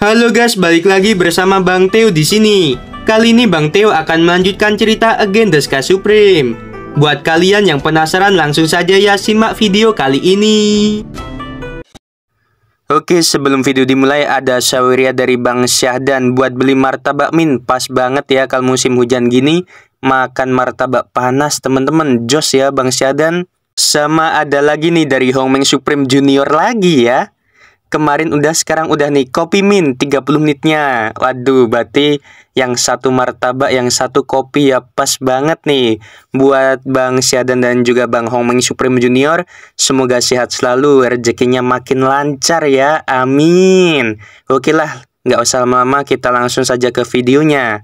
Halo guys, balik lagi bersama Bang Teo di sini. Kali ini Bang Teo akan melanjutkan cerita Again Deska Supreme. Buat kalian yang penasaran langsung saja ya simak video kali ini. Oke, sebelum video dimulai ada saweria dari Bang Syahdan buat beli martabak min. Pas banget ya kalau musim hujan gini makan martabak panas teman-teman. Jos ya Bang Syahdan. Sama ada lagi nih dari Hongmeng Supreme Junior lagi ya kemarin udah sekarang udah nih kopi min 30 menitnya waduh berarti yang satu martabak yang satu kopi ya pas banget nih buat Bang Syadan dan juga Bang Hong Meng Supreme Junior semoga sehat selalu rezekinya makin lancar ya amin oke lah nggak usah lama-lama kita langsung saja ke videonya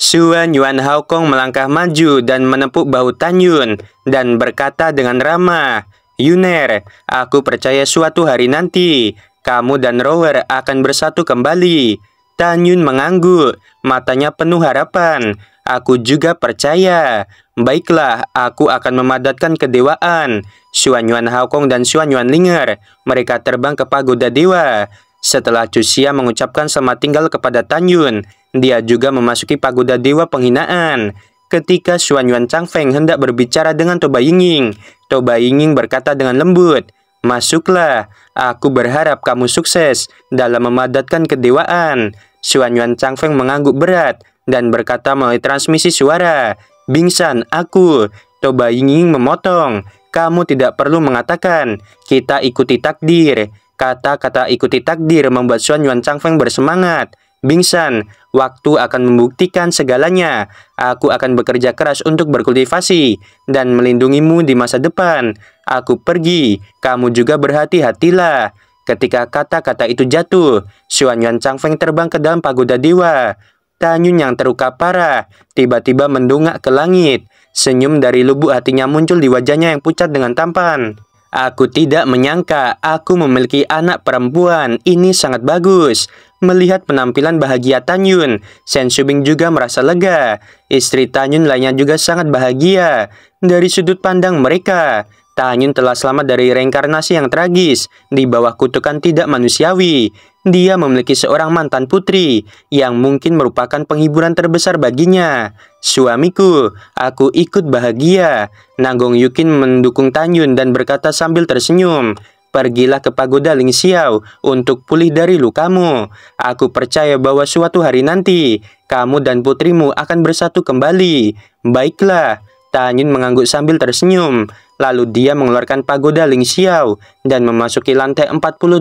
Suan Yuan Haokong melangkah maju dan menepuk bahu Tan Yun dan berkata dengan ramah, Yuner, aku percaya suatu hari nanti kamu dan Rower akan bersatu kembali. Tan Yun mengangguk, matanya penuh harapan. Aku juga percaya. Baiklah, aku akan memadatkan kedewaan. Xuan Yuan Haokong dan Xuan Yuan Linger. Mereka terbang ke pagoda dewa. Setelah Cusia mengucapkan selamat tinggal kepada Tan Yun, dia juga memasuki pagoda dewa penghinaan. Ketika Xuan Yuan Changfeng hendak berbicara dengan Toba Yingying, Toba Yingying berkata dengan lembut, Masuklah, aku berharap kamu sukses dalam memadatkan kedewaan. Xuan Yuan Changfeng mengangguk berat dan berkata melalui transmisi suara, Bingsan, aku, Toba Yingying memotong. Kamu tidak perlu mengatakan, kita ikuti takdir. Kata-kata ikuti takdir membuat Xuan Yuan Changfeng bersemangat. Bingsan, waktu akan membuktikan segalanya. Aku akan bekerja keras untuk berkultivasi dan melindungimu di masa depan aku pergi, kamu juga berhati-hatilah. Ketika kata-kata itu jatuh, Yuan Chang Feng terbang ke dalam pagoda dewa. Tanyun yang terluka parah, tiba-tiba mendongak ke langit. Senyum dari lubuk hatinya muncul di wajahnya yang pucat dengan tampan. Aku tidak menyangka aku memiliki anak perempuan. Ini sangat bagus. Melihat penampilan bahagia Tanyun, Shen Shubing juga merasa lega. Istri Tanyun lainnya juga sangat bahagia. Dari sudut pandang mereka, Tanyun telah selamat dari reinkarnasi yang tragis di bawah kutukan tidak manusiawi. Dia memiliki seorang mantan putri yang mungkin merupakan penghiburan terbesar baginya. Suamiku, aku ikut bahagia. Nanggong Yukin mendukung Tanyun dan berkata sambil tersenyum. Pergilah ke pagoda Ling Xiao untuk pulih dari lukamu. Aku percaya bahwa suatu hari nanti, kamu dan putrimu akan bersatu kembali. Baiklah, Tanyin mengangguk sambil tersenyum. Lalu dia mengeluarkan pagoda Ling Xiao dan memasuki lantai 48.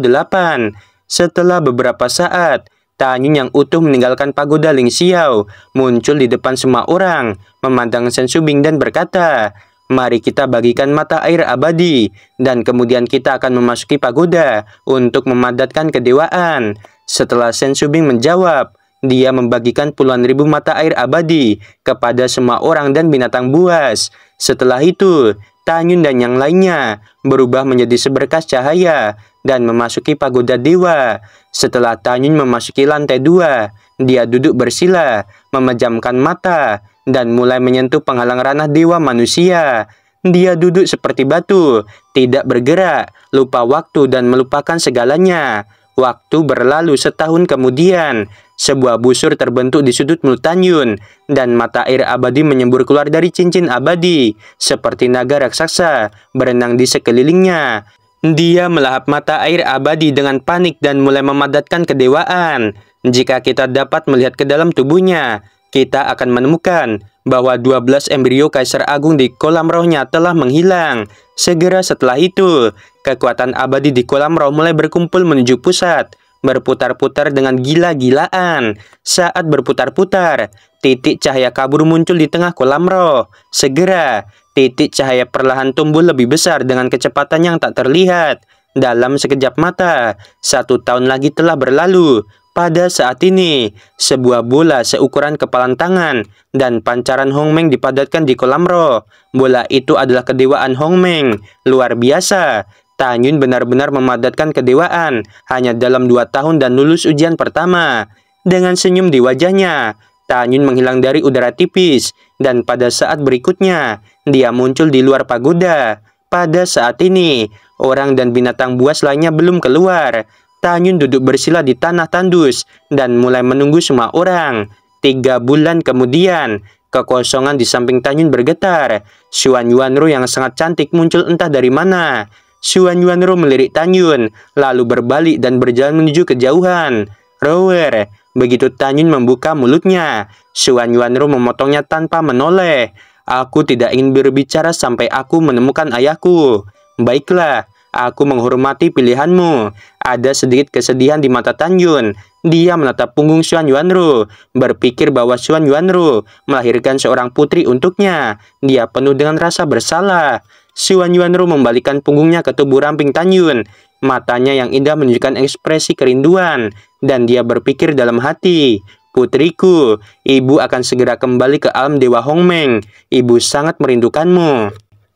Setelah beberapa saat, Tanyun yang utuh meninggalkan pagoda Ling Xiao, muncul di depan semua orang, memandang Shen Shubing dan berkata, Mari kita bagikan mata air abadi, dan kemudian kita akan memasuki pagoda untuk memadatkan kedewaan. Setelah Shen Shubing menjawab, dia membagikan puluhan ribu mata air abadi kepada semua orang dan binatang buas. Setelah itu, Tanyun dan yang lainnya berubah menjadi seberkas cahaya dan memasuki pagoda dewa. Setelah Tanyun memasuki lantai dua, dia duduk bersila, memejamkan mata, dan mulai menyentuh penghalang ranah dewa manusia. Dia duduk seperti batu, tidak bergerak, lupa waktu dan melupakan segalanya. Waktu berlalu setahun kemudian, sebuah busur terbentuk di sudut mulut Tanyun, dan mata air abadi menyembur keluar dari cincin abadi, seperti naga raksasa berenang di sekelilingnya. Dia melahap mata air abadi dengan panik dan mulai memadatkan kedewaan. Jika kita dapat melihat ke dalam tubuhnya, kita akan menemukan bahwa 12 embrio Kaisar Agung di kolam rohnya telah menghilang. Segera setelah itu, Kekuatan abadi di kolam roh mulai berkumpul menuju pusat, berputar-putar dengan gila-gilaan. Saat berputar-putar, titik cahaya kabur muncul di tengah kolam roh. Segera, titik cahaya perlahan tumbuh lebih besar dengan kecepatan yang tak terlihat. Dalam sekejap mata, satu tahun lagi telah berlalu. Pada saat ini, sebuah bola seukuran kepalan tangan dan pancaran Hong Meng dipadatkan di kolam roh. Bola itu adalah kedewaan Hong Meng, luar biasa. Tanyun benar-benar memadatkan kedewaan hanya dalam dua tahun dan lulus ujian pertama. Dengan senyum di wajahnya, Tanyun menghilang dari udara tipis dan pada saat berikutnya, dia muncul di luar pagoda. Pada saat ini, orang dan binatang buas lainnya belum keluar. Tanyun duduk bersila di tanah tandus dan mulai menunggu semua orang. Tiga bulan kemudian, kekosongan di samping Tanyun bergetar. Xuan Yuanru yang sangat cantik muncul entah dari mana. Xuan Yuanru melirik Tan Yun, lalu berbalik dan berjalan menuju kejauhan. Rower, begitu Tan Yun membuka mulutnya, Xuan Yuanru memotongnya tanpa menoleh. Aku tidak ingin berbicara sampai aku menemukan ayahku. Baiklah, Aku menghormati pilihanmu. Ada sedikit kesedihan di mata Tan Yun. Dia menatap punggung Xuan Yuanru, berpikir bahwa Xuan Yuanru melahirkan seorang putri untuknya. Dia penuh dengan rasa bersalah. Siwan Yuanru membalikan punggungnya ke tubuh ramping Tan Yun. Matanya yang indah menunjukkan ekspresi kerinduan, dan dia berpikir dalam hati, Putriku, ibu akan segera kembali ke alam Dewa Hong Meng, Ibu sangat merindukanmu.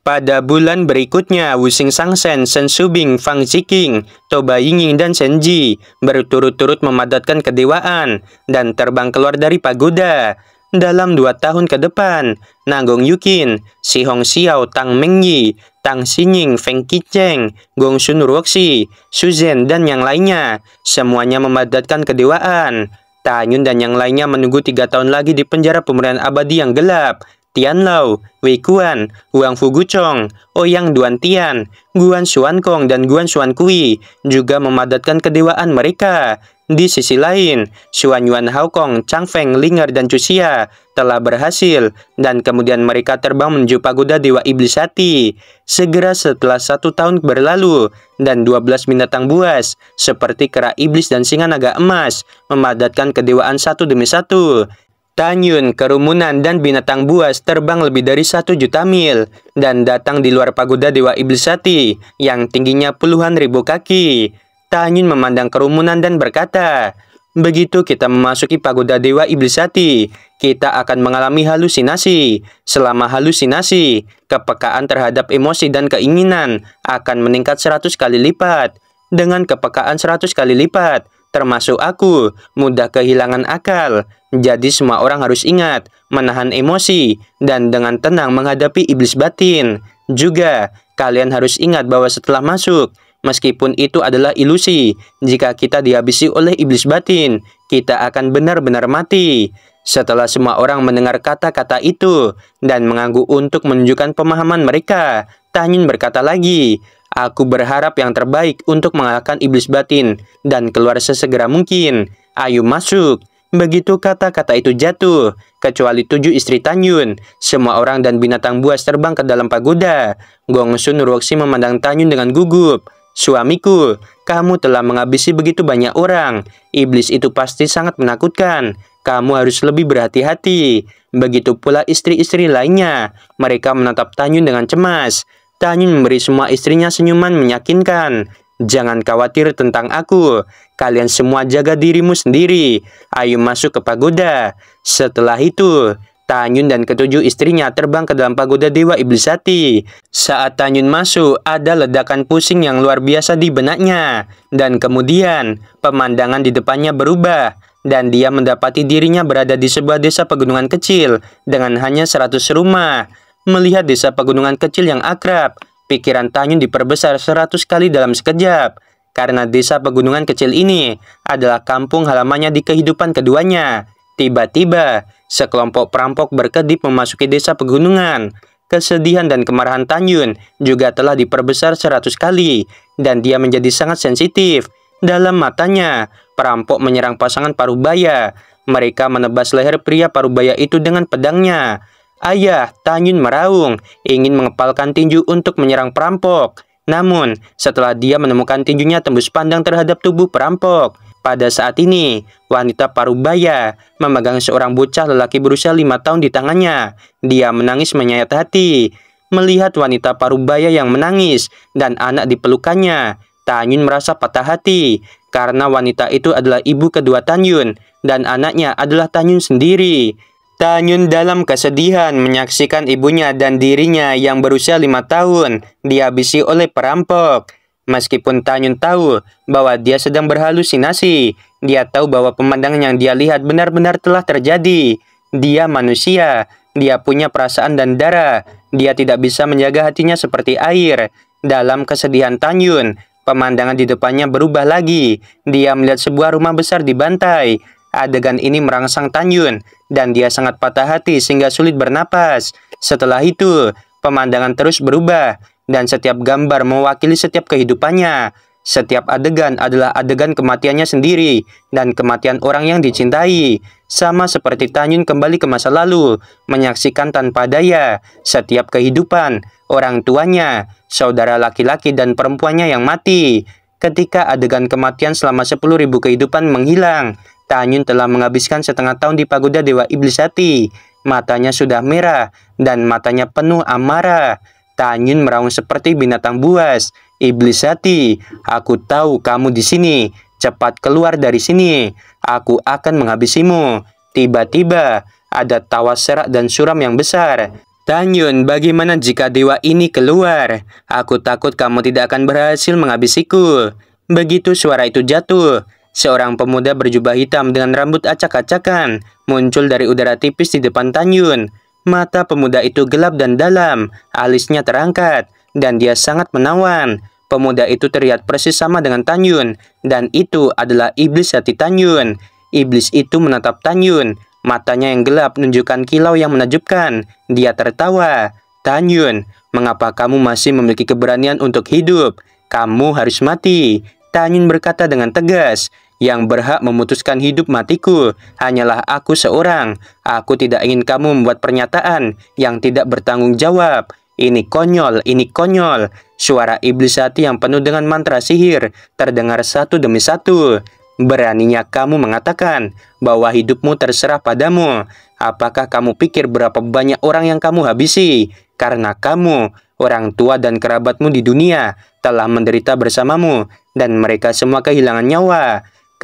Pada bulan berikutnya, Wu Wuxing Sen, Shen Subing, Fang Ziqing, Toba Yinging, dan Shen Ji berturut-turut memadatkan kedewaan dan terbang keluar dari pagoda. Dalam dua tahun ke depan, Nagong Yukin, Si Hong Xiao Tang Mengyi, Tang Xinying Feng Kicheng, Gong Sun Ruoxi, Su Zhen dan yang lainnya, semuanya memadatkan kedewaan. Tanyun dan yang lainnya menunggu tiga tahun lagi di penjara pemerintahan abadi yang gelap Tianlao, Wei Kuan, Wang Fu Fuguchong, Oyang Tian, Guan Kong, dan Guan Kui juga memadatkan kedewaan mereka. Di sisi lain, Xuan Yuan Kong, Chang Feng, Linger, dan Cusia telah berhasil dan kemudian mereka terbang menuju pagoda Dewa Iblis Sati. Segera setelah satu tahun berlalu dan 12 binatang buas seperti kera iblis dan singa naga emas memadatkan kedewaan satu demi satu. Tanyun, kerumunan, dan binatang buas terbang lebih dari satu juta mil dan datang di luar pagoda Dewa Iblis Sati yang tingginya puluhan ribu kaki. Tanyun memandang kerumunan dan berkata, Begitu kita memasuki pagoda Dewa Iblis Sati, kita akan mengalami halusinasi. Selama halusinasi, kepekaan terhadap emosi dan keinginan akan meningkat seratus kali lipat. Dengan kepekaan seratus kali lipat, termasuk aku, mudah kehilangan akal. Jadi semua orang harus ingat, menahan emosi, dan dengan tenang menghadapi iblis batin. Juga, kalian harus ingat bahwa setelah masuk, meskipun itu adalah ilusi, jika kita dihabisi oleh iblis batin, kita akan benar-benar mati. Setelah semua orang mendengar kata-kata itu dan mengangguk untuk menunjukkan pemahaman mereka, Tanyin berkata lagi, Aku berharap yang terbaik untuk mengalahkan iblis batin dan keluar sesegera mungkin. Ayo masuk. Begitu kata-kata itu jatuh, kecuali tujuh istri Tanyun, semua orang dan binatang buas terbang ke dalam pagoda. Gongsun Ruoxi memandang Tanyun dengan gugup. Suamiku, kamu telah menghabisi begitu banyak orang. Iblis itu pasti sangat menakutkan. Kamu harus lebih berhati-hati. Begitu pula istri-istri lainnya. Mereka menatap Tanyun dengan cemas wanita memberi semua istrinya senyuman meyakinkan. Jangan khawatir tentang aku. Kalian semua jaga dirimu sendiri. Ayo masuk ke pagoda. Setelah itu, Tanyun dan ketujuh istrinya terbang ke dalam pagoda Dewa Iblis Sati. Saat Tanyun masuk, ada ledakan pusing yang luar biasa di benaknya. Dan kemudian, pemandangan di depannya berubah. Dan dia mendapati dirinya berada di sebuah desa pegunungan kecil dengan hanya 100 rumah. Melihat desa pegunungan kecil yang akrab, pikiran Tanyun diperbesar 100 kali dalam sekejap. Karena desa pegunungan kecil ini adalah kampung halamannya di kehidupan keduanya. Tiba-tiba, sekelompok perampok berkedip memasuki desa pegunungan. Kesedihan dan kemarahan Tanyun juga telah diperbesar 100 kali, dan dia menjadi sangat sensitif. Dalam matanya, perampok menyerang pasangan parubaya. Mereka menebas leher pria parubaya itu dengan pedangnya. Ayah, Tanyun meraung, ingin mengepalkan tinju untuk menyerang perampok. Namun, setelah dia menemukan tinjunya tembus pandang terhadap tubuh perampok, pada saat ini, wanita parubaya memegang seorang bocah lelaki berusia lima tahun di tangannya. Dia menangis menyayat hati. Melihat wanita parubaya yang menangis dan anak di pelukannya, Tanyun merasa patah hati karena wanita itu adalah ibu kedua Tanyun dan anaknya adalah Tanyun sendiri. Tanyun dalam kesedihan menyaksikan ibunya dan dirinya yang berusia lima tahun dihabisi oleh perampok. Meskipun Tanyun tahu bahwa dia sedang berhalusinasi, dia tahu bahwa pemandangan yang dia lihat benar-benar telah terjadi. Dia manusia, dia punya perasaan dan darah, dia tidak bisa menjaga hatinya seperti air. Dalam kesedihan Tanyun, pemandangan di depannya berubah lagi. Dia melihat sebuah rumah besar dibantai, Adegan ini merangsang Tan Yun dan dia sangat patah hati sehingga sulit bernapas. Setelah itu, pemandangan terus berubah dan setiap gambar mewakili setiap kehidupannya. Setiap adegan adalah adegan kematiannya sendiri dan kematian orang yang dicintai. Sama seperti Tan Yun kembali ke masa lalu, menyaksikan tanpa daya setiap kehidupan, orang tuanya, saudara laki-laki dan perempuannya yang mati. Ketika adegan kematian selama 10.000 kehidupan menghilang, Tanyun telah menghabiskan setengah tahun di pagoda Dewa Iblis Hati. Matanya sudah merah dan matanya penuh amarah. Tanyun meraung seperti binatang buas. Iblis Hati, aku tahu kamu di sini. Cepat keluar dari sini. Aku akan menghabisimu. Tiba-tiba, ada tawa serak dan suram yang besar. Tanyun, bagaimana jika dewa ini keluar? Aku takut kamu tidak akan berhasil menghabisiku. Begitu suara itu jatuh, Seorang pemuda berjubah hitam dengan rambut acak-acakan muncul dari udara tipis di depan Tanyun. Mata pemuda itu gelap dan dalam, alisnya terangkat, dan dia sangat menawan. Pemuda itu terlihat persis sama dengan Tanyun, dan itu adalah iblis hati Tanyun. Iblis itu menatap Tanyun, matanya yang gelap menunjukkan kilau yang menajubkan. Dia tertawa. Tanyun, mengapa kamu masih memiliki keberanian untuk hidup? Kamu harus mati. Tanyun berkata dengan tegas. Yang berhak memutuskan hidup matiku hanyalah aku seorang. Aku tidak ingin kamu membuat pernyataan yang tidak bertanggung jawab. Ini konyol, ini konyol. Suara iblis hati yang penuh dengan mantra sihir terdengar satu demi satu. Beraninya kamu mengatakan bahwa hidupmu terserah padamu. Apakah kamu pikir berapa banyak orang yang kamu habisi? Karena kamu, orang tua dan kerabatmu di dunia, telah menderita bersamamu, dan mereka semua kehilangan nyawa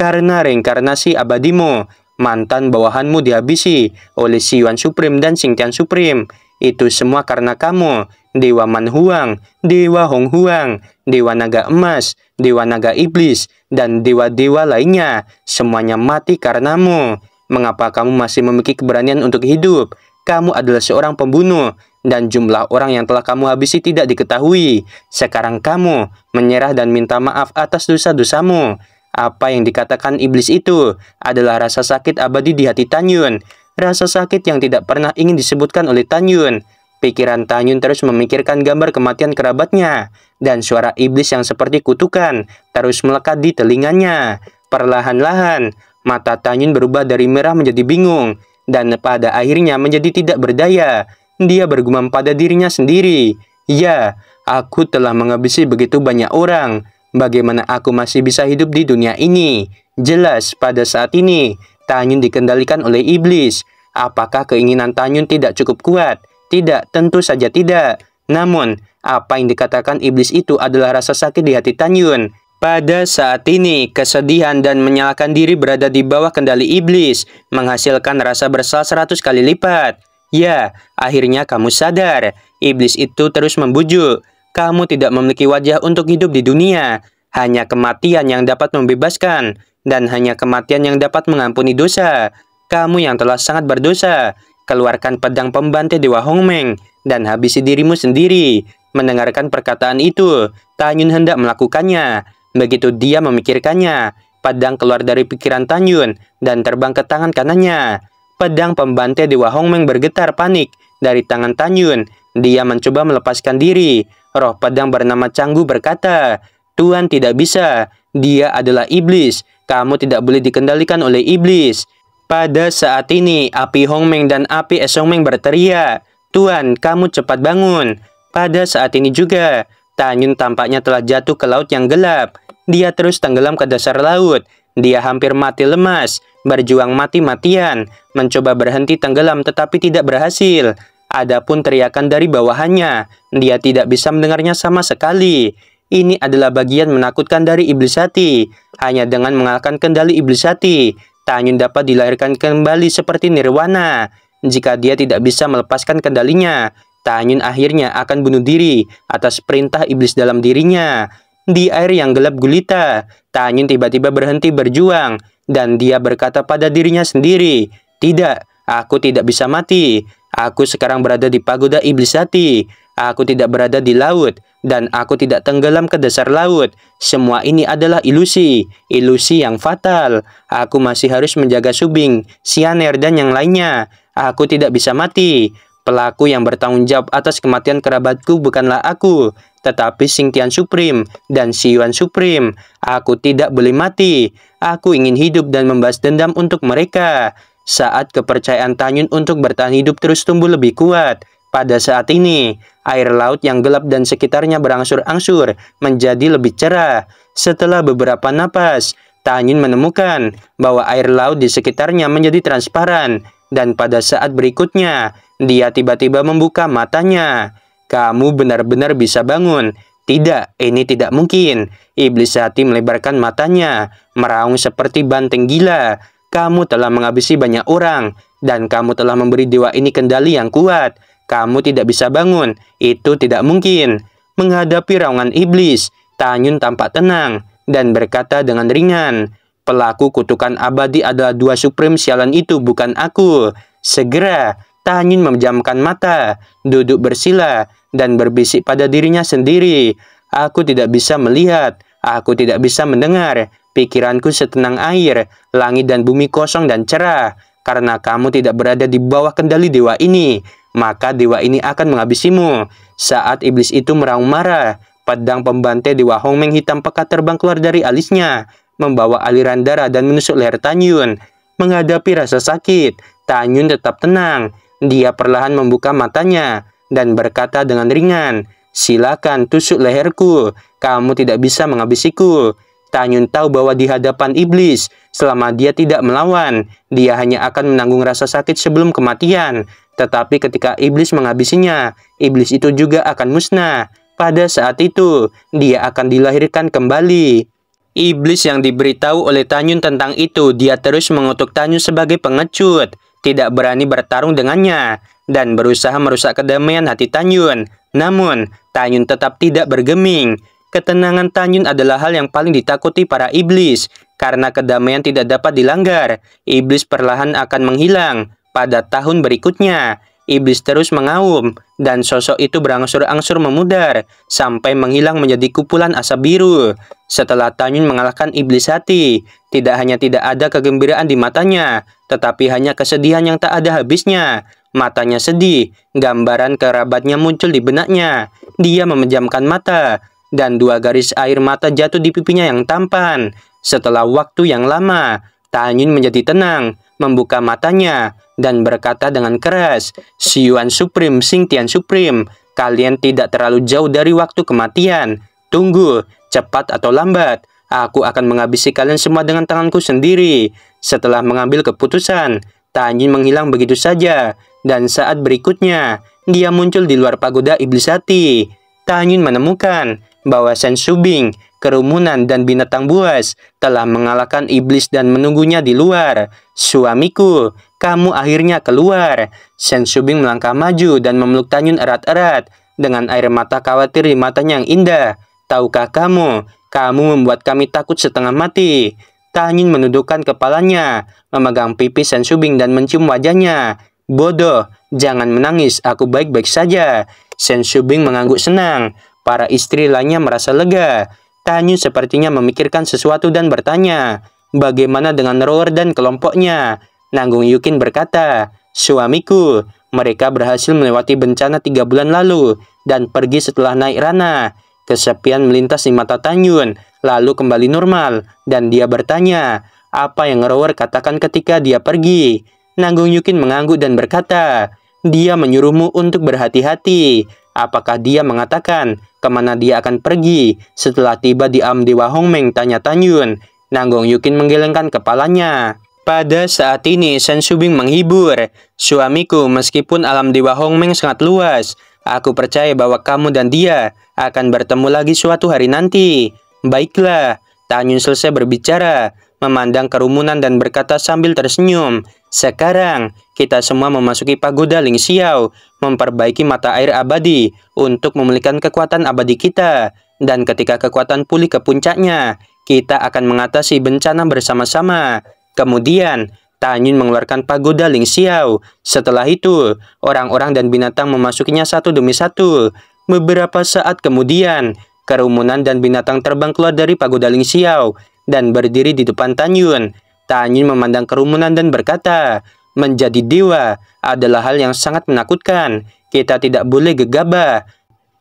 karena reinkarnasi abadimu. Mantan bawahanmu dihabisi oleh Siwan Supreme dan Sing Tian Supreme. Itu semua karena kamu, Dewa Manhuang, Dewa Honghuang, Dewa Naga Emas, Dewa Naga Iblis, dan dewa-dewa lainnya. Semuanya mati karenamu. Mengapa kamu masih memiliki keberanian untuk hidup? Kamu adalah seorang pembunuh, dan jumlah orang yang telah kamu habisi tidak diketahui. Sekarang kamu menyerah dan minta maaf atas dosa-dosamu. Apa yang dikatakan iblis itu adalah rasa sakit abadi di hati Tanyun, rasa sakit yang tidak pernah ingin disebutkan oleh Tanyun. Pikiran Tanyun terus memikirkan gambar kematian kerabatnya, dan suara iblis yang seperti kutukan terus melekat di telinganya. Perlahan-lahan, mata Tanyun berubah dari merah menjadi bingung, dan pada akhirnya menjadi tidak berdaya. Dia bergumam pada dirinya sendiri, Ya, aku telah menghabisi begitu banyak orang, Bagaimana aku masih bisa hidup di dunia ini? Jelas pada saat ini, Tanyun dikendalikan oleh iblis. Apakah keinginan Tanyun tidak cukup kuat? Tidak, tentu saja tidak. Namun, apa yang dikatakan iblis itu adalah rasa sakit di hati Tanyun. Pada saat ini, kesedihan dan menyalahkan diri berada di bawah kendali iblis, menghasilkan rasa bersalah 100 kali lipat. Ya, akhirnya kamu sadar. Iblis itu terus membujuk kamu tidak memiliki wajah untuk hidup di dunia. Hanya kematian yang dapat membebaskan, dan hanya kematian yang dapat mengampuni dosa. Kamu yang telah sangat berdosa, keluarkan pedang pembantai Dewa Hongmeng, dan habisi dirimu sendiri. Mendengarkan perkataan itu, Tanyun hendak melakukannya. Begitu dia memikirkannya, pedang keluar dari pikiran Tanyun dan terbang ke tangan kanannya. Pedang pembantai Dewa Hongmeng bergetar panik dari tangan Tanyun. Dia mencoba melepaskan diri, Roh padang bernama Canggu berkata, Tuhan tidak bisa, dia adalah iblis, kamu tidak boleh dikendalikan oleh iblis. Pada saat ini, api Hong Meng dan api Es Meng berteriak, Tuhan, kamu cepat bangun. Pada saat ini juga, Tanyun tampaknya telah jatuh ke laut yang gelap. Dia terus tenggelam ke dasar laut. Dia hampir mati lemas, berjuang mati-matian, mencoba berhenti tenggelam tetapi tidak berhasil. Adapun teriakan dari bawahannya, dia tidak bisa mendengarnya sama sekali. Ini adalah bagian menakutkan dari iblis hati. Hanya dengan mengalahkan kendali iblis hati, Tanyun dapat dilahirkan kembali seperti nirwana. Jika dia tidak bisa melepaskan kendalinya, Tanyun akhirnya akan bunuh diri atas perintah iblis dalam dirinya. Di air yang gelap gulita, Tanyun tiba-tiba berhenti berjuang dan dia berkata pada dirinya sendiri, "Tidak, aku tidak bisa mati. Aku sekarang berada di pagoda iblis hati. Aku tidak berada di laut dan aku tidak tenggelam ke dasar laut. Semua ini adalah ilusi, ilusi yang fatal. Aku masih harus menjaga Subing, Sianer dan yang lainnya. Aku tidak bisa mati. Pelaku yang bertanggung jawab atas kematian kerabatku bukanlah aku, tetapi Singtian Supreme dan Yuan Supreme. Aku tidak boleh mati. Aku ingin hidup dan membahas dendam untuk mereka saat kepercayaan Tanyun untuk bertahan hidup terus tumbuh lebih kuat. Pada saat ini, air laut yang gelap dan sekitarnya berangsur-angsur menjadi lebih cerah. Setelah beberapa napas, Tanyun menemukan bahwa air laut di sekitarnya menjadi transparan. Dan pada saat berikutnya, dia tiba-tiba membuka matanya. Kamu benar-benar bisa bangun. Tidak, ini tidak mungkin. Iblis hati melebarkan matanya, meraung seperti banteng gila. Kamu telah menghabisi banyak orang, dan kamu telah memberi dewa ini kendali yang kuat. Kamu tidak bisa bangun, itu tidak mungkin. Menghadapi raungan iblis, Tanyun tampak tenang, dan berkata dengan ringan, Pelaku kutukan abadi adalah dua supreme sialan itu bukan aku. Segera, Tanyun memejamkan mata, duduk bersila, dan berbisik pada dirinya sendiri. Aku tidak bisa melihat, aku tidak bisa mendengar, Pikiranku setenang air, langit dan bumi kosong dan cerah. Karena kamu tidak berada di bawah kendali dewa ini, maka dewa ini akan menghabisimu. Saat iblis itu meraung marah, pedang pembantai dewa Hong Meng hitam pekat terbang keluar dari alisnya, membawa aliran darah dan menusuk leher Tanyun. Menghadapi rasa sakit, Tanyun tetap tenang. Dia perlahan membuka matanya dan berkata dengan ringan, Silakan tusuk leherku, kamu tidak bisa menghabisiku. Tanyun tahu bahwa di hadapan iblis, selama dia tidak melawan, dia hanya akan menanggung rasa sakit sebelum kematian. Tetapi ketika iblis menghabisinya, iblis itu juga akan musnah. Pada saat itu, dia akan dilahirkan kembali. Iblis yang diberitahu oleh Tanyun tentang itu, dia terus mengutuk Tanyun sebagai pengecut, tidak berani bertarung dengannya, dan berusaha merusak kedamaian hati Tanyun. Namun, Tanyun tetap tidak bergeming. Ketenangan Tanyun adalah hal yang paling ditakuti para iblis, karena kedamaian tidak dapat dilanggar. Iblis perlahan akan menghilang pada tahun berikutnya. Iblis terus mengaum, dan sosok itu berangsur-angsur memudar, sampai menghilang menjadi kumpulan asap biru. Setelah Tanyun mengalahkan iblis hati, tidak hanya tidak ada kegembiraan di matanya, tetapi hanya kesedihan yang tak ada habisnya. Matanya sedih, gambaran kerabatnya muncul di benaknya. Dia memejamkan mata, dan dua garis air mata jatuh di pipinya yang tampan. Setelah waktu yang lama, Tanyun menjadi tenang, membuka matanya, dan berkata dengan keras, Si Yuan Supreme, Sing Tian Supreme, kalian tidak terlalu jauh dari waktu kematian. Tunggu, cepat atau lambat, aku akan menghabisi kalian semua dengan tanganku sendiri. Setelah mengambil keputusan, Yun menghilang begitu saja, dan saat berikutnya, dia muncul di luar pagoda iblis hati. Yun menemukan bahwa Sensubing, kerumunan dan binatang buas telah mengalahkan iblis dan menunggunya di luar. Suamiku, kamu akhirnya keluar. Sensubing melangkah maju dan memeluk Tanyun erat-erat dengan air mata khawatir di matanya yang indah. Tahukah kamu, kamu membuat kami takut setengah mati. Tanyun menundukkan kepalanya, memegang pipi Sensubing dan mencium wajahnya. Bodoh, jangan menangis, aku baik-baik saja. Sensubing mengangguk senang, Para istri lainnya merasa lega. Tanyu sepertinya memikirkan sesuatu dan bertanya, bagaimana dengan Rower dan kelompoknya? Nanggung Yukin berkata, suamiku, mereka berhasil melewati bencana tiga bulan lalu dan pergi setelah naik rana. Kesepian melintas di mata Tanyun, lalu kembali normal, dan dia bertanya, apa yang Rower katakan ketika dia pergi? Nanggung Yukin mengangguk dan berkata, dia menyuruhmu untuk berhati-hati. Apakah dia mengatakan kemana dia akan pergi setelah tiba di Hong Hongmeng? Tanya Tanyun. Nanggong Yukin menggelengkan kepalanya. Pada saat ini, Shen Subing menghibur. Suamiku, meskipun alam Dewa Hongmeng sangat luas, aku percaya bahwa kamu dan dia akan bertemu lagi suatu hari nanti. Baiklah, Tanyun selesai berbicara, memandang kerumunan dan berkata sambil tersenyum, Sekarang, kita semua memasuki pagoda Ling Xiao, memperbaiki mata air abadi untuk memulihkan kekuatan abadi kita. Dan ketika kekuatan pulih ke puncaknya, kita akan mengatasi bencana bersama-sama. Kemudian, Tanyun mengeluarkan pagoda Ling Xiao. Setelah itu, orang-orang dan binatang memasukinya satu demi satu. Beberapa saat kemudian, kerumunan dan binatang terbang keluar dari pagoda Ling Xiao dan berdiri di depan Tanyun. Tanyun memandang kerumunan dan berkata, menjadi dewa adalah hal yang sangat menakutkan. Kita tidak boleh gegabah.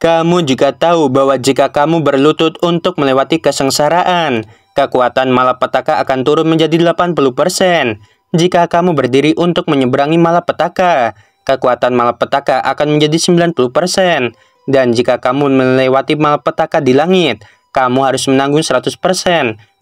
Kamu juga tahu bahwa jika kamu berlutut untuk melewati kesengsaraan, kekuatan malapetaka akan turun menjadi 80%. Jika kamu berdiri untuk menyeberangi malapetaka, kekuatan malapetaka akan menjadi 90%. Dan jika kamu melewati malapetaka di langit, kamu harus menanggung 100%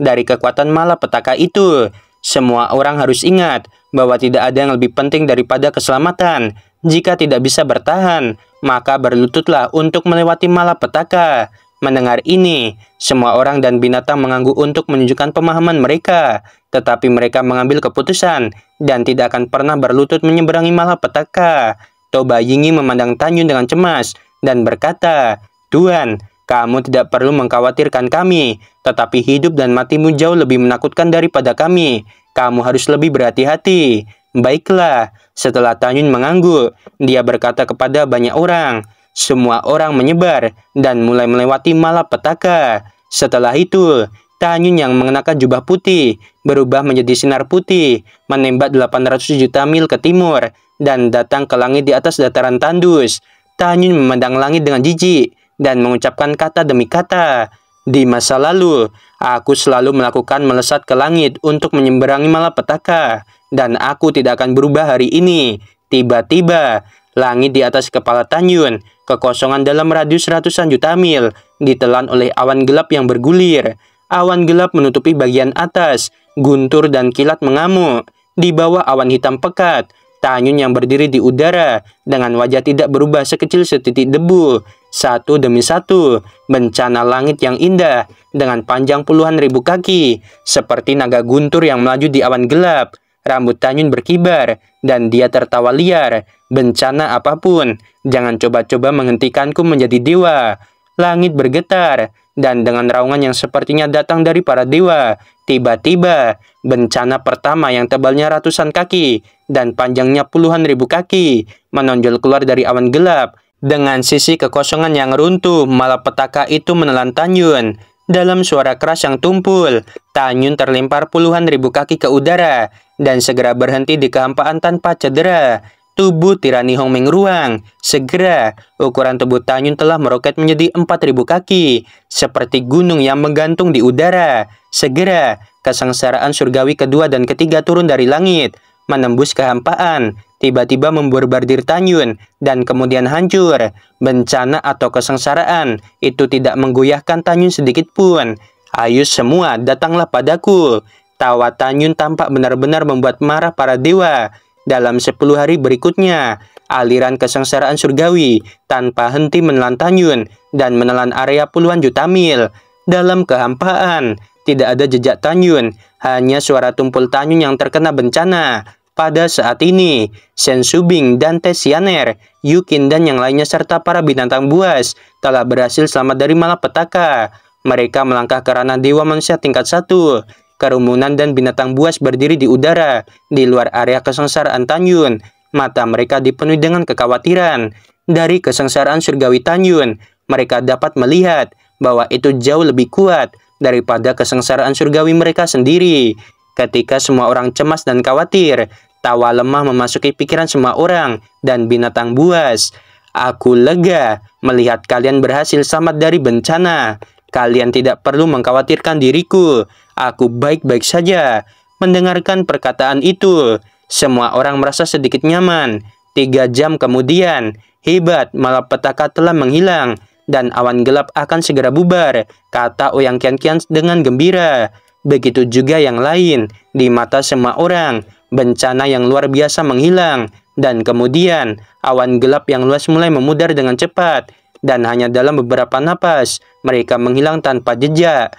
dari kekuatan malapetaka itu. Semua orang harus ingat bahwa tidak ada yang lebih penting daripada keselamatan. Jika tidak bisa bertahan, maka berlututlah untuk melewati malapetaka. Mendengar ini, semua orang dan binatang mengangguk untuk menunjukkan pemahaman mereka, tetapi mereka mengambil keputusan dan tidak akan pernah berlutut menyeberangi malapetaka. Toba Yingi memandang Tanyun dengan cemas dan berkata, Tuan, kamu tidak perlu mengkhawatirkan kami, tetapi hidup dan matimu jauh lebih menakutkan daripada kami. Kamu harus lebih berhati-hati. Baiklah, setelah Tanyun mengangguk, dia berkata kepada banyak orang, semua orang menyebar dan mulai melewati malapetaka. Setelah itu, Tanyun yang mengenakan jubah putih berubah menjadi sinar putih, menembak 800 juta mil ke timur, dan datang ke langit di atas dataran tandus. Tanyun memandang langit dengan jijik dan mengucapkan kata demi kata. Di masa lalu, aku selalu melakukan melesat ke langit untuk menyeberangi malapetaka, dan aku tidak akan berubah hari ini. Tiba-tiba, langit di atas kepala Tanyun, kekosongan dalam radius ratusan juta mil, ditelan oleh awan gelap yang bergulir. Awan gelap menutupi bagian atas, guntur dan kilat mengamuk. Di bawah awan hitam pekat, Tanyun yang berdiri di udara dengan wajah tidak berubah sekecil setitik debu, satu demi satu, bencana langit yang indah dengan panjang puluhan ribu kaki, seperti naga guntur yang melaju di awan gelap. Rambut Tanyun berkibar dan dia tertawa liar. Bencana apapun, jangan coba-coba menghentikanku menjadi dewa. Langit bergetar, dan dengan raungan yang sepertinya datang dari para dewa. Tiba-tiba, bencana pertama yang tebalnya ratusan kaki dan panjangnya puluhan ribu kaki, menonjol keluar dari awan gelap. Dengan sisi kekosongan yang runtuh, malapetaka itu menelan Tanyun. Dalam suara keras yang tumpul, Tanyun terlempar puluhan ribu kaki ke udara dan segera berhenti di kehampaan tanpa cedera. Tubuh tirani Hong ruang. Segera, ukuran tubuh Tanyun telah meroket menjadi 4.000 kaki, seperti gunung yang menggantung di udara. Segera, kesengsaraan surgawi kedua dan ketiga turun dari langit menembus kehampaan, tiba-tiba memborbardir Tanyun, dan kemudian hancur. Bencana atau kesengsaraan itu tidak menggoyahkan Tanyun sedikit pun. Ayo semua datanglah padaku. Tawa Tanyun tampak benar-benar membuat marah para dewa. Dalam 10 hari berikutnya, aliran kesengsaraan surgawi tanpa henti menelan Tanyun dan menelan area puluhan juta mil. Dalam kehampaan, tidak ada jejak Tanyun, hanya suara tumpul Tanyun yang terkena bencana pada saat ini, Sensubing dan Tesianer, Yukin dan yang lainnya serta para binatang buas telah berhasil selamat dari malapetaka. Mereka melangkah ke ranah Dewa Manusia tingkat 1. Kerumunan dan binatang buas berdiri di udara, di luar area kesengsaraan Tanyun. Mata mereka dipenuhi dengan kekhawatiran. Dari kesengsaraan surgawi Tanyun, mereka dapat melihat bahwa itu jauh lebih kuat daripada kesengsaraan surgawi mereka sendiri. Ketika semua orang cemas dan khawatir, Tawa lemah memasuki pikiran semua orang dan binatang buas. Aku lega melihat kalian berhasil selamat dari bencana. Kalian tidak perlu mengkhawatirkan diriku. Aku baik-baik saja. Mendengarkan perkataan itu, semua orang merasa sedikit nyaman. Tiga jam kemudian, hebat malapetaka telah menghilang dan awan gelap akan segera bubar, kata Uyang Kian Kian dengan gembira. Begitu juga yang lain, di mata semua orang, bencana yang luar biasa menghilang, dan kemudian awan gelap yang luas mulai memudar dengan cepat, dan hanya dalam beberapa napas, mereka menghilang tanpa jejak.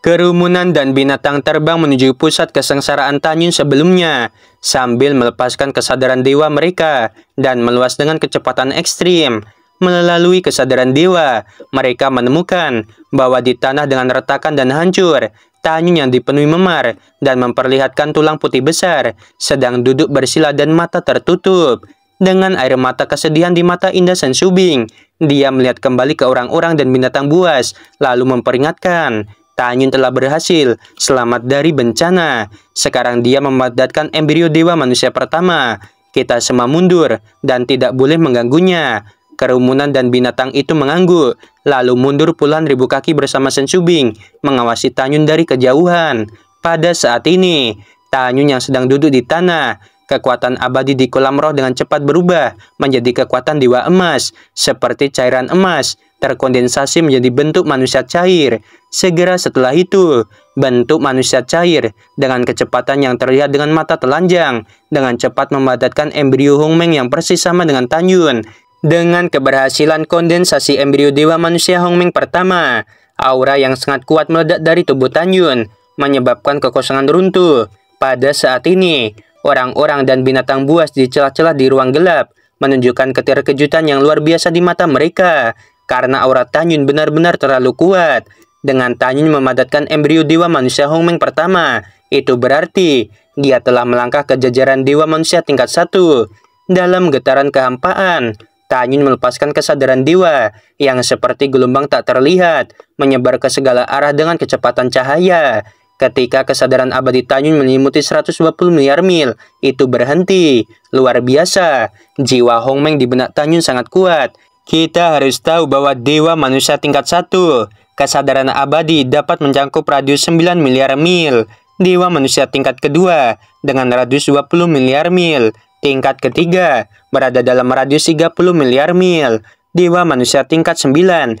Kerumunan dan binatang terbang menuju pusat kesengsaraan Tanyun sebelumnya, sambil melepaskan kesadaran dewa mereka, dan meluas dengan kecepatan ekstrim. Melalui kesadaran dewa, mereka menemukan bahwa di tanah dengan retakan dan hancur, Tanyun yang dipenuhi memar dan memperlihatkan tulang putih besar sedang duduk bersila dan mata tertutup. Dengan air mata kesedihan di mata Indah Sensubing, dia melihat kembali ke orang-orang dan binatang buas, lalu memperingatkan, Tanyun telah berhasil, selamat dari bencana. Sekarang dia memadatkan embrio dewa manusia pertama. Kita semua mundur dan tidak boleh mengganggunya. Kerumunan dan binatang itu mengangguk, lalu mundur puluhan ribu kaki bersama Sensubing, mengawasi Tanyun dari kejauhan. Pada saat ini, Tanyun yang sedang duduk di tanah, kekuatan abadi di kolam roh dengan cepat berubah menjadi kekuatan dewa emas, seperti cairan emas, terkondensasi menjadi bentuk manusia cair. Segera setelah itu, bentuk manusia cair dengan kecepatan yang terlihat dengan mata telanjang, dengan cepat memadatkan embrio Hongmeng yang persis sama dengan Tanyun. Dengan keberhasilan kondensasi embrio dewa manusia Hongming pertama, aura yang sangat kuat meledak dari tubuh Tanyun, menyebabkan kekosongan runtuh. Pada saat ini, orang-orang dan binatang buas di celah-celah di ruang gelap menunjukkan ketir kejutan yang luar biasa di mata mereka karena aura Tanyun benar-benar terlalu kuat. Dengan Tanyun memadatkan embrio dewa manusia Ming pertama, itu berarti dia telah melangkah ke jajaran dewa manusia tingkat satu Dalam getaran kehampaan, Tanyun melepaskan kesadaran dewa yang seperti gelombang tak terlihat, menyebar ke segala arah dengan kecepatan cahaya. Ketika kesadaran abadi Tanyun menyelimuti 120 miliar mil, itu berhenti. Luar biasa, jiwa Hong Meng di benak Tanyun sangat kuat. Kita harus tahu bahwa dewa manusia tingkat satu. Kesadaran abadi dapat mencakup radius 9 miliar mil. Dewa manusia tingkat kedua dengan radius 20 miliar mil. Tingkat ketiga, berada dalam radius 30 miliar mil. Dewa manusia tingkat 9, 90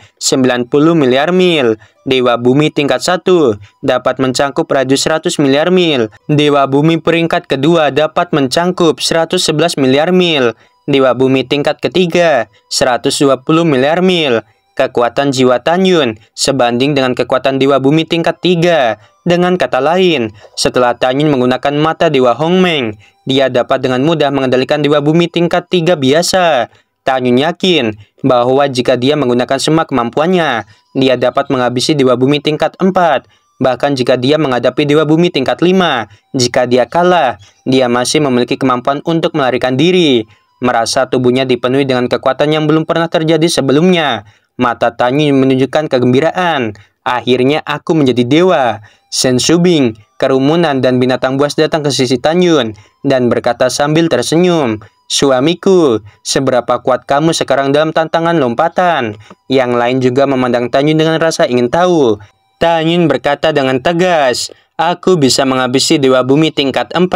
miliar mil. Dewa bumi tingkat 1, dapat mencangkup radius 100 miliar mil. Dewa bumi peringkat kedua dapat mencangkup 111 miliar mil. Dewa bumi tingkat ketiga, 120 miliar mil. Kekuatan jiwa Tanyun sebanding dengan kekuatan dewa bumi tingkat 3, dengan kata lain, setelah Tanyin menggunakan mata Dewa Hong Meng, dia dapat dengan mudah mengendalikan Dewa Bumi tingkat 3 biasa. Tanyin yakin bahwa jika dia menggunakan semua kemampuannya, dia dapat menghabisi Dewa Bumi tingkat 4. Bahkan jika dia menghadapi Dewa Bumi tingkat 5, jika dia kalah, dia masih memiliki kemampuan untuk melarikan diri. Merasa tubuhnya dipenuhi dengan kekuatan yang belum pernah terjadi sebelumnya. Mata Tanyin menunjukkan kegembiraan. Akhirnya aku menjadi dewa. Sensubing, kerumunan dan binatang buas datang ke sisi Tanyun dan berkata sambil tersenyum, Suamiku, seberapa kuat kamu sekarang dalam tantangan lompatan? Yang lain juga memandang Tanyun dengan rasa ingin tahu. Tanyun berkata dengan tegas, Aku bisa menghabisi Dewa Bumi tingkat 4.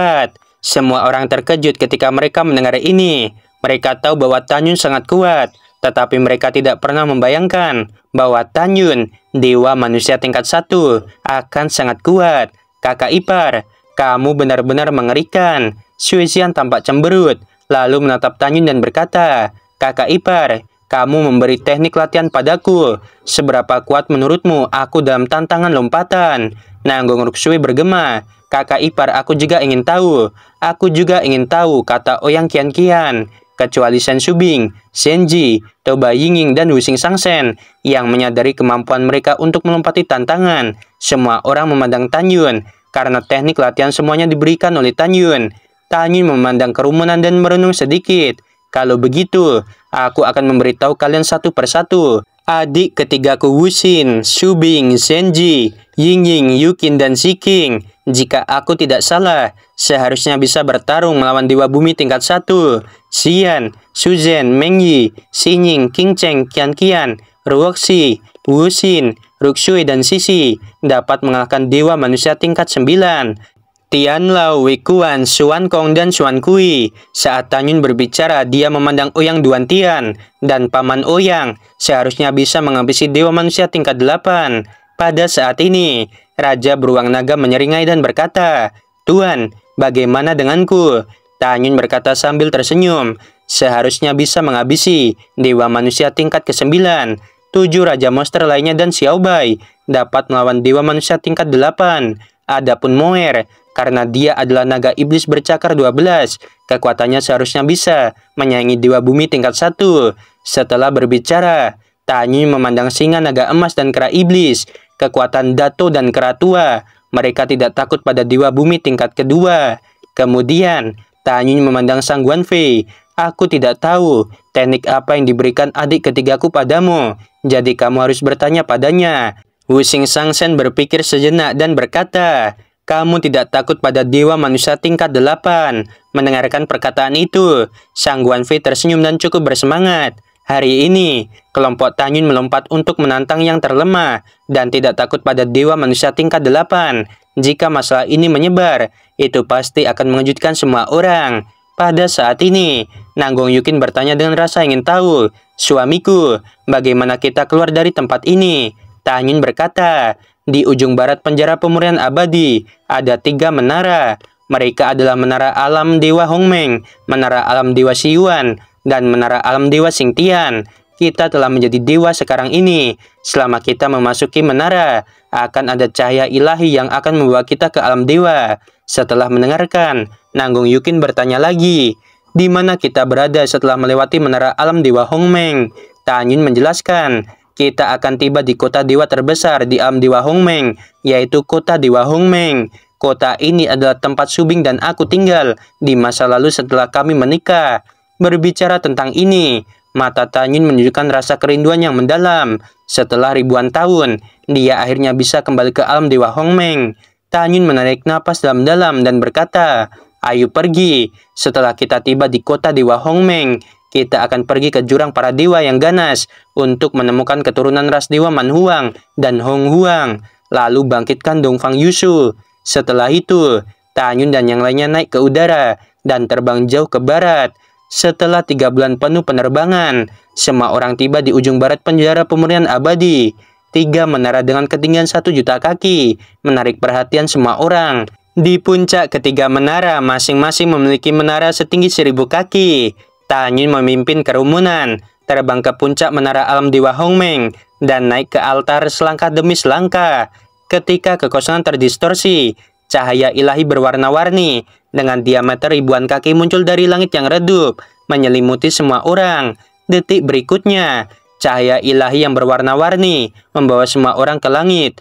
Semua orang terkejut ketika mereka mendengar ini. Mereka tahu bahwa Tanyun sangat kuat. Tetapi mereka tidak pernah membayangkan bahwa Tan Yun, dewa manusia tingkat satu, akan sangat kuat. Kakak ipar, kamu benar-benar mengerikan. Xian tampak cemberut, lalu menatap Tan Yun dan berkata, Kakak ipar, kamu memberi teknik latihan padaku. Seberapa kuat menurutmu aku dalam tantangan lompatan? Ruk Ruksui bergema. Kakak ipar aku juga ingin tahu. Aku juga ingin tahu, kata Oyang Kian Kian kecuali Shen Shubing, Senji, Toba Yingying dan Wusing Sangsen yang menyadari kemampuan mereka untuk melompati tantangan. Semua orang memandang Tan Yun karena teknik latihan semuanya diberikan oleh Tan Yun. Tan Yun memandang kerumunan dan merenung sedikit. Kalau begitu, aku akan memberitahu kalian satu persatu. Adik ketigaku Wusin, Shubing, Senji, Yingying, Ying, Yukin, dan Siking. Jika aku tidak salah, seharusnya bisa bertarung melawan Dewa Bumi tingkat 1. Xian, Suzhen, Meng Yi, Xinying, King Cheng, Qian Qian, Ruoxi, Wuxin, Ruxui, dan Sisi dapat mengalahkan Dewa Manusia tingkat 9. Tian Lao, Wikuan, Xuan Kong, dan Xuan Kui. Saat Yun berbicara, dia memandang Ouyang Duan Tian dan Paman Ouyang. Seharusnya bisa menghabisi Dewa Manusia tingkat 8. Pada saat ini, Raja Beruang Naga menyeringai dan berkata, Tuan, bagaimana denganku? Tanyun berkata sambil tersenyum, seharusnya bisa menghabisi Dewa Manusia tingkat ke-9. Tujuh Raja Monster lainnya dan Xiaobai dapat melawan Dewa Manusia tingkat 8. Adapun Moer, karena dia adalah naga iblis bercakar 12, kekuatannya seharusnya bisa menyaingi Dewa Bumi tingkat 1. Setelah berbicara, Tanyu memandang singa naga emas dan kera iblis kekuatan Dato dan keratua. Mereka tidak takut pada dewa bumi tingkat kedua. Kemudian, Tanyun memandang Sang Guanfei. Aku tidak tahu teknik apa yang diberikan adik ketigaku padamu. Jadi kamu harus bertanya padanya. Wuxing Sen berpikir sejenak dan berkata, kamu tidak takut pada dewa manusia tingkat delapan. Mendengarkan perkataan itu, Sang Guanfei tersenyum dan cukup bersemangat. Hari ini, kelompok Tanyun melompat untuk menantang yang terlemah dan tidak takut pada dewa manusia tingkat 8. Jika masalah ini menyebar, itu pasti akan mengejutkan semua orang. Pada saat ini, Nanggung Yukin bertanya dengan rasa ingin tahu, Suamiku, bagaimana kita keluar dari tempat ini? Tanyun berkata, di ujung barat penjara pemurian abadi, ada tiga menara. Mereka adalah menara alam Dewa Hongmeng, menara alam Dewa Siyuan, dan menara alam dewa Singtian. Kita telah menjadi dewa sekarang ini. Selama kita memasuki menara, akan ada cahaya ilahi yang akan membawa kita ke alam dewa. Setelah mendengarkan, Nanggung Yukin bertanya lagi, di mana kita berada setelah melewati menara alam dewa Hong Hongmeng? Tanyun menjelaskan, kita akan tiba di kota dewa terbesar di alam dewa Hong Meng, yaitu kota dewa Hong Meng. Kota ini adalah tempat Subing dan aku tinggal di masa lalu setelah kami menikah berbicara tentang ini. Mata Yun menunjukkan rasa kerinduan yang mendalam. Setelah ribuan tahun, dia akhirnya bisa kembali ke alam Dewa Hongmeng. Yun menarik napas dalam-dalam dan berkata, Ayo pergi. Setelah kita tiba di kota Dewa Hongmeng, kita akan pergi ke jurang para dewa yang ganas untuk menemukan keturunan ras dewa Manhuang dan Honghuang. Lalu bangkitkan Dongfang Yusu. Setelah itu, Tanyun dan yang lainnya naik ke udara dan terbang jauh ke barat. Setelah tiga bulan penuh penerbangan, semua orang tiba di ujung barat penjara pemurnian abadi. Tiga menara dengan ketinggian satu juta kaki, menarik perhatian semua orang. Di puncak ketiga menara, masing-masing memiliki menara setinggi seribu kaki. Tanyun memimpin kerumunan, terbang ke puncak menara alam Dewa Hongmeng, dan naik ke altar selangkah demi selangkah. Ketika kekosongan terdistorsi, Cahaya ilahi berwarna-warni dengan diameter ribuan kaki muncul dari langit yang redup, menyelimuti semua orang. Detik berikutnya, cahaya ilahi yang berwarna-warni membawa semua orang ke langit.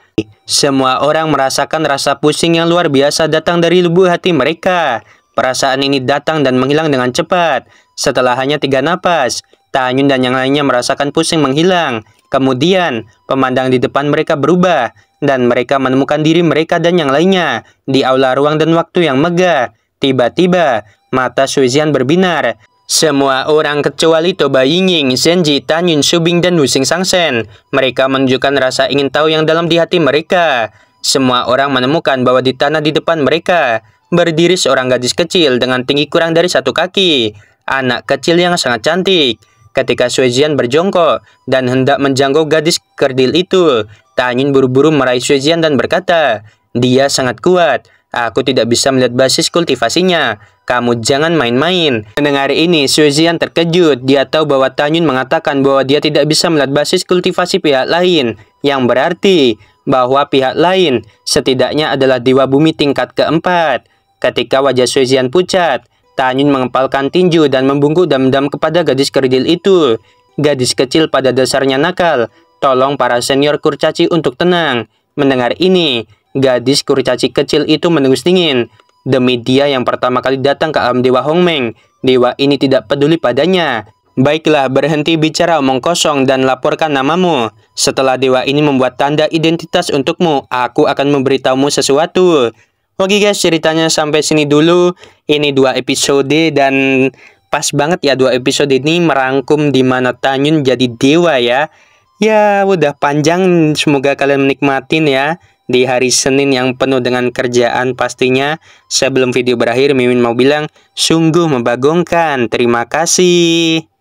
Semua orang merasakan rasa pusing yang luar biasa datang dari lubuk hati mereka. Perasaan ini datang dan menghilang dengan cepat. Setelah hanya tiga napas, Tanyun dan yang lainnya merasakan pusing menghilang. Kemudian, pemandang di depan mereka berubah dan mereka menemukan diri mereka dan yang lainnya di aula ruang dan waktu yang megah. Tiba-tiba, mata Suizian berbinar. Semua orang kecuali Toba Yingying, Zenji, Tanyun, Yun Subing, dan Wuxing Sangsen. Mereka menunjukkan rasa ingin tahu yang dalam di hati mereka. Semua orang menemukan bahwa di tanah di depan mereka berdiri seorang gadis kecil dengan tinggi kurang dari satu kaki. Anak kecil yang sangat cantik. Ketika Suizian berjongkok dan hendak menjangkau gadis kerdil itu, Tanyun buru-buru meraih Suezian dan berkata, Dia sangat kuat, aku tidak bisa melihat basis kultivasinya. Kamu jangan main-main. Mendengar ini, Suezian terkejut. Dia tahu bahwa Tanyun mengatakan bahwa dia tidak bisa melihat basis kultivasi pihak lain. Yang berarti bahwa pihak lain setidaknya adalah dewa bumi tingkat keempat. Ketika wajah Suezian pucat, Tanyun mengempalkan tinju dan membungkuk dam-dam kepada gadis kerdil itu. Gadis kecil pada dasarnya nakal, Tolong para senior kurcaci untuk tenang. Mendengar ini, gadis kurcaci kecil itu mendengus dingin. Demi dia yang pertama kali datang ke alam Dewa Hong Meng. dewa ini tidak peduli padanya. Baiklah, berhenti bicara omong kosong dan laporkan namamu. Setelah dewa ini membuat tanda identitas untukmu, aku akan memberitahumu sesuatu. Oke guys, ceritanya sampai sini dulu. Ini dua episode dan pas banget ya dua episode ini merangkum di mana Tanyun jadi dewa ya. Ya, udah panjang. Semoga kalian menikmatin ya di hari Senin yang penuh dengan kerjaan pastinya. Sebelum video berakhir, Mimin mau bilang sungguh membagongkan. Terima kasih.